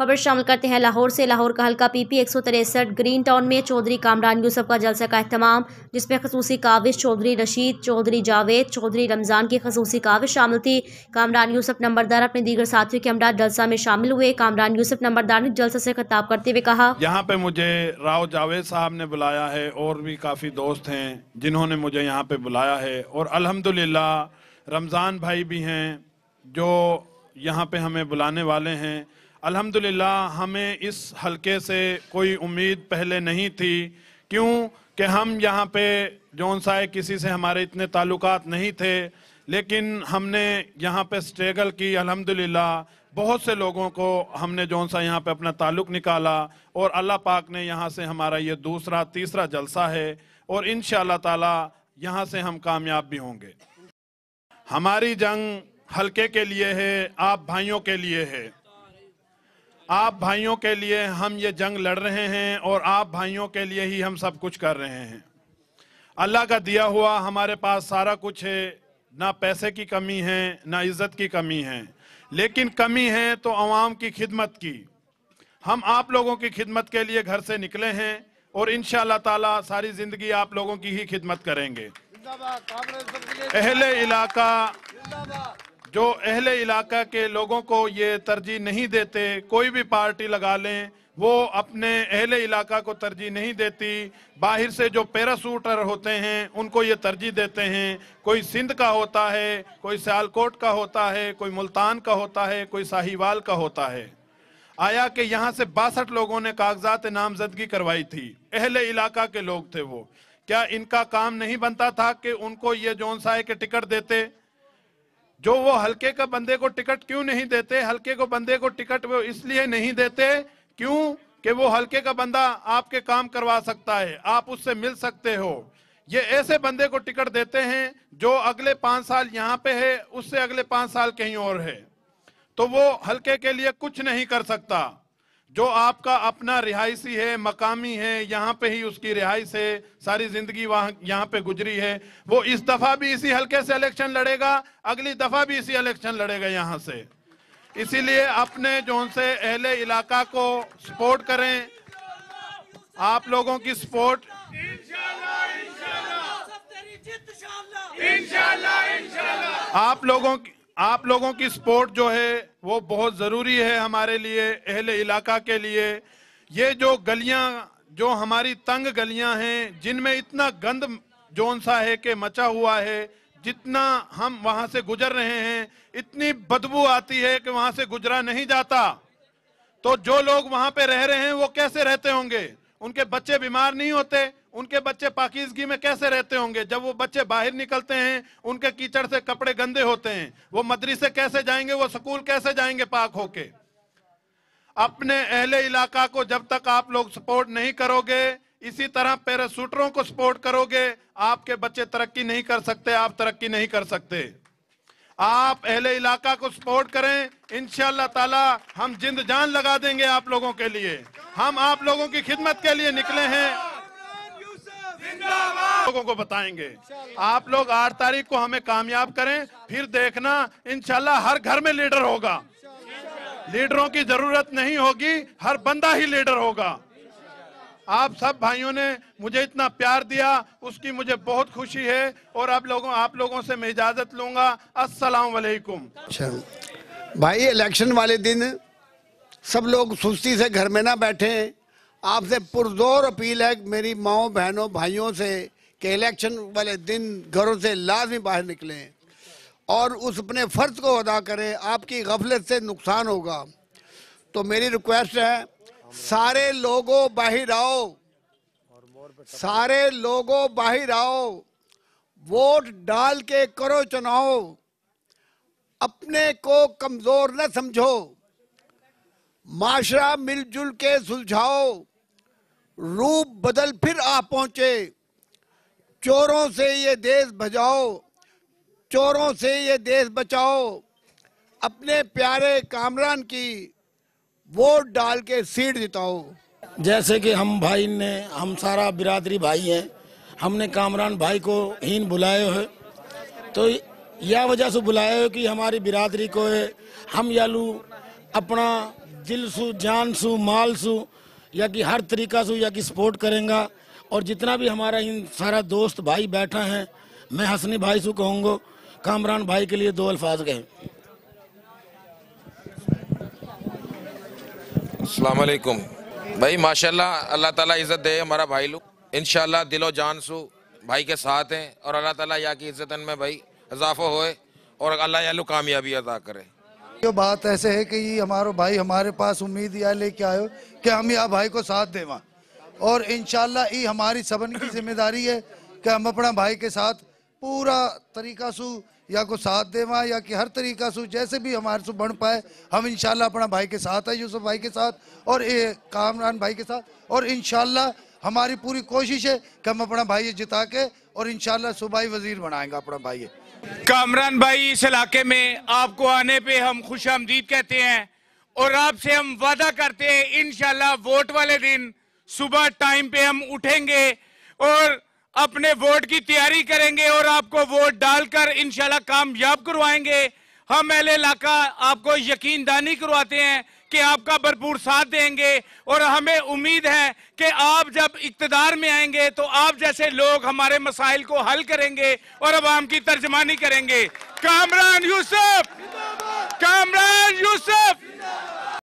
खबर शामिल करते हैं लाहौर से लाहौर का हल्का पीपी एक सौ तिरसठ ग्रीन टाउन में चौधरी कामरान यूसफ का जलसा का अहतमाम जिसमें खसूसी काविश चौधरी रशीद चौधरी जावेद चौधरी रमज़ान की खसूसी काविश शामिल थी कामरान यूसुफ नंबरदार अपने दीगर साथियों के हमरा जलसा में शामिल हुए कामरान यूसफ नंबरदार ने जलसा से खिताब करते हुए कहा यहाँ पे मुझे राव जावेद साहब ने बुलाया है और भी काफ़ी दोस्त हैं जिन्होंने मुझे यहाँ पे बुलाया है और अलहमदुल्ला रमज़ान भाई भी हैं जो यहाँ पे हमें बुलाने वाले हैं अल्हम्दुलिल्लाह हमें इस हलके से कोई उम्मीद पहले नहीं थी क्यों कि हम यहाँ पे जौन साए किसी से हमारे इतने ताल्लुक नहीं थे लेकिन हमने यहाँ पे स्ट्रगल की अल्हम्दुलिल्लाह बहुत से लोगों को हमने जौन सा यहाँ पे अपना ताल्लुक निकाला और अल्लाह पाक ने यहाँ से हमारा ये दूसरा तीसरा जलसा है और इन ताला यहाँ से हम कामयाब भी होंगे हमारी जंग हल्के के लिए है आप भाइयों के लिए है आप भाइयों के लिए हम ये जंग लड़ रहे हैं और आप भाइयों के लिए ही हम सब कुछ कर रहे हैं अल्लाह का दिया हुआ हमारे पास सारा कुछ है ना पैसे की कमी है ना इज्जत की कमी है लेकिन कमी है तो आवाम की खिदमत की हम आप लोगों की खिदमत के लिए घर से निकले हैं और इन ताला सारी जिंदगी आप लोगों की ही खिदमत करेंगे अहले इलाका जो अहले इलाका के लोगों को ये तरजीह नहीं देते कोई भी पार्टी लगा लें वो अपने अहले इलाका को तरजीह नहीं देती बाहर से जो पैरासूटर होते हैं उनको ये तरजीह देते हैं कोई सिंध का होता है कोई सियालकोट का होता है कोई मुल्तान का होता है कोई साहिवाल का होता है आया कि यहाँ से बासठ लोगों ने कागजात नामजदगी करवाई थी अहले इलाका के लोग थे वो क्या इनका काम नहीं बनता था कि उनको ये जोन है के टिकट देते जो वो हल्के का बंदे को टिकट क्यों नहीं देते हल्के को बंदे को टिकट वो इसलिए नहीं देते क्यों कि वो हल्के का बंदा आपके काम करवा सकता है आप उससे मिल सकते हो ये ऐसे बंदे को टिकट देते हैं जो अगले पांच साल यहाँ पे है उससे अगले पांच साल कहीं और है तो वो हल्के के लिए कुछ नहीं कर सकता जो आपका अपना रिहायशी है मकामी है यहाँ पे ही उसकी रिहाइश है सारी जिंदगी वहां यहाँ पे गुजरी है वो इस दफा भी इसी हल्के से इलेक्शन लड़ेगा अगली दफा भी इसी इलेक्शन लड़ेगा यहाँ से इसीलिए अपने जो उनसे अहले इलाका को सपोर्ट करें आप लोगों की सपोर्ट आप लोगों की आप लोगों की सपोर्ट जो है वो बहुत ज़रूरी है हमारे लिए अहल इलाका के लिए ये जो गलियां जो हमारी तंग गलियां हैं जिनमें इतना गंद जोन सा है कि मचा हुआ है जितना हम वहां से गुजर रहे हैं इतनी बदबू आती है कि वहां से गुजरा नहीं जाता तो जो लोग वहां पे रह रहे हैं वो कैसे रहते होंगे उनके बच्चे बीमार नहीं होते उनके बच्चे पाकिजगी में कैसे रहते होंगे जब वो बच्चे बाहर निकलते हैं उनके कीचड़ से कपड़े गंदे होते हैं वो मदरसे कैसे जाएंगे वो स्कूल कैसे जाएंगे पाक होके अपने अहले इलाका को जब तक आप लोग सपोर्ट नहीं करोगे इसी तरह पैरासूटरों को सपोर्ट करोगे आपके बच्चे तरक्की नहीं कर सकते आप तरक्की नहीं कर सकते आप अहले इलाका को सपोर्ट करें इनशाला हम जिंद जान लगा देंगे आप लोगों के लिए हम आप लोगों की खिदमत के लिए निकले हैं लोगों को बताएंगे आप लोग आठ तारीख को हमें कामयाब करें फिर देखना इनशाला हर घर में लीडर होगा लीडरों की जरूरत नहीं होगी हर बंदा ही लीडर होगा आप सब भाइयों ने मुझे इतना प्यार दिया उसकी मुझे बहुत खुशी है और आप लोगों आप लोगों से मैं इजाजत लूंगा असलकुम अच्छा भाई इलेक्शन वाले दिन सब लोग सुस्ती से घर में ना बैठे आपसे पुरजोर अपील है मेरी माओ बहनों भाइयों से कि इलेक्शन वाले दिन घरों से लाजमी बाहर निकलें और उस अपने फ़र्ज को अदा करें आपकी गफलत से नुकसान होगा तो मेरी रिक्वेस्ट है सारे लोगों बाहर आओ सारे लोगों बाहर आओ वोट डाल के करो चुनाव अपने को कमज़ोर न समझो माशरा मिलजुल के सुलझाओ रूप बदल फिर आ पहुंचे चोरों से ये देश भजाओ चोरों से ये देश बचाओ अपने प्यारे कामरान की वोट डाल के सीट जिताओ जैसे कि हम भाई ने हम सारा बिरादरी भाई हैं हमने कामरान भाई को हीन बुलाए हो तो यह वजह से बुलाए हो कि हमारी बिरादरी को है हम यालू अपना दिल सु जान सु माल सु या कि हर तरीका सु या कि सपोर्ट करेंगे और जितना भी हमारा इन सारा दोस्त भाई बैठा है मैं हसनी भाई सु कहूँगा कामरान भाई के लिए दो अल्फाज गए अलकुम भाई माशाल्लाह अल्लाह ताला इज़्ज़त दे हमारा भाई लोग इन दिलो जान सु भाई के साथ हैं और अल्लाह ताला या की इज़्ज़त में भाई इजाफा होए और अल्लाह या कामयाबी अदा करे ये बात ऐसे है कि ये हमारो भाई हमारे पास उम्मीद या लेके आयो कि हम या भाई को साथ देवा और इन हमारी सबन की जिम्मेदारी है कि हम अपना भाई के साथ पूरा तरीका सु या को साथ देवा या कि हर तरीका सु जैसे भी हमारे सु बन पाए हम इनशाला अपना भाई के साथ है यूसुफ भाई के साथ और कामरान भाई के साथ और इनशाला हमारी पूरी कोशिश है कि हम अपना भाई जिता के और इन ही वजीर बनाएंगे अपना भाई कामरान भाई इस इलाके में आपको आने पे हम खुश आमदीद कहते हैं और आपसे हम वादा करते हैं इन वोट वाले दिन सुबह टाइम पे हम उठेंगे और अपने वोट की तैयारी करेंगे और आपको वोट डालकर इनशाला कामयाब करवाएंगे हम एल इलाका आपको यकीन दानी करवाते हैं कि आपका भरपूर साथ देंगे और हमें उम्मीद है कि आप जब इकतदार में आएंगे तो आप जैसे लोग हमारे मसाइल को हल करेंगे और आवाम की तर्जमानी करेंगे कामरान यूसुफ कामरान यूसुफ